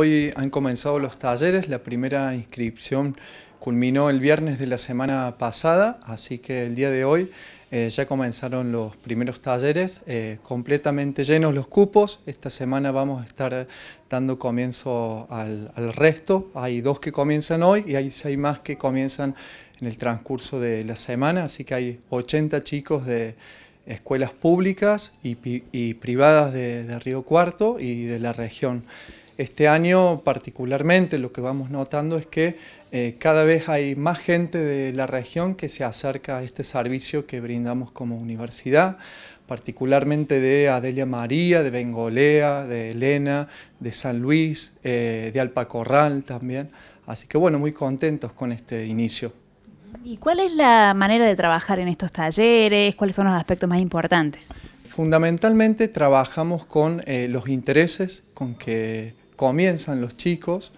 Hoy han comenzado los talleres, la primera inscripción culminó el viernes de la semana pasada, así que el día de hoy eh, ya comenzaron los primeros talleres, eh, completamente llenos los cupos. Esta semana vamos a estar dando comienzo al, resto. Hay dos que comienzan hoy y hay seis más que comienzan en el transcurso de la semana, así que hay 80 chicos de escuelas públicas y, privadas de Río Cuarto y de la región. Este año particularmente lo que vamos notando es que eh, cada vez hay más gente de la región que se acerca a este servicio que brindamos como universidad, particularmente de Adelia María, de Bengolea, de Elena, de San Luis, eh, de Alpacorral también. Así que bueno, muy contentos con este inicio. ¿Y cuál es la manera de trabajar en estos talleres? ¿Cuáles son los aspectos más importantes? Fundamentalmente trabajamos con eh, los intereses con que comienzan los chicos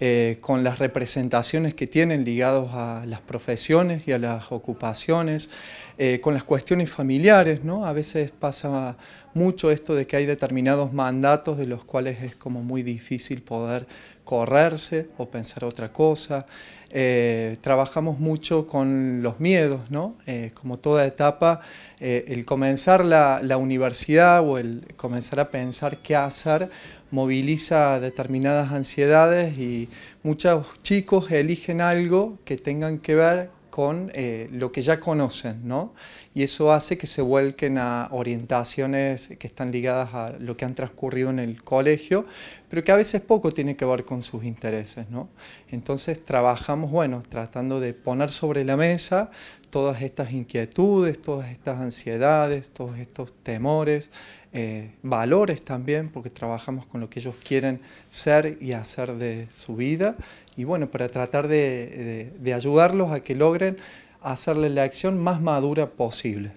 eh, con las representaciones que tienen ligados a las profesiones y a las ocupaciones, eh, con las cuestiones familiares, ¿no? A veces pasa mucho esto de que hay determinados mandatos de los cuales es como muy difícil poder correrse o pensar otra cosa. Eh, trabajamos mucho con los miedos, ¿no? como toda etapa, el comenzar la, la universidad o el comenzar a pensar qué hacer moviliza determinadas ansiedades y muchos chicos eligen algo que tengan que ver con eh, lo que ya conocen, ¿no? Y eso hace que se vuelquen a orientaciones que están ligadas a lo que han transcurrido en el colegio, pero que a veces poco tiene que ver con sus intereses, ¿no? Entonces trabajamos, bueno, tratando de poner sobre la mesa todas estas inquietudes, todas estas ansiedades, todos estos temores, eh, valores también, porque trabajamos con lo que ellos quieren ser y hacer de su vida. Y bueno, para tratar de, de ayudarlos a que logren hacerle la acción más madura posible.